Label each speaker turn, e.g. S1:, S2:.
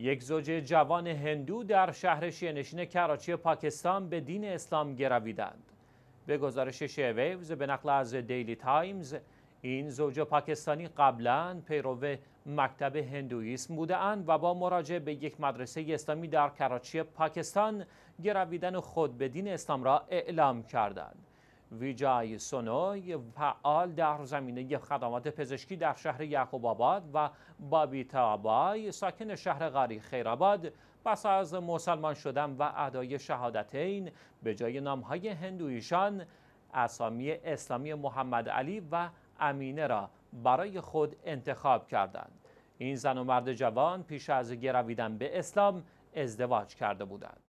S1: یک زوج جوان هندو در شهر نشین کراچی پاکستان به دین اسلام گرویدند. به گزارش شیویوز به نقل از دیلی تایمز این زوج پاکستانی قبلا پیرو مکتب هندویسم اند و با مراجعه به یک مدرسه اسلامی در کراچی پاکستان گرویدن خود به دین اسلام را اعلام کردند. ویجای سنوی، فعال در زمینه خدمات پزشکی در شهر یعقوب آباد و بابی ساکن شهر غاری خیرآباد پس از مسلمان شدن و ادای شهادتین به جای نامهای هندویشان اسامی اسلامی محمد علی و امینه را برای خود انتخاب کردند این زن و مرد جوان پیش از گرویدن به اسلام ازدواج کرده بودند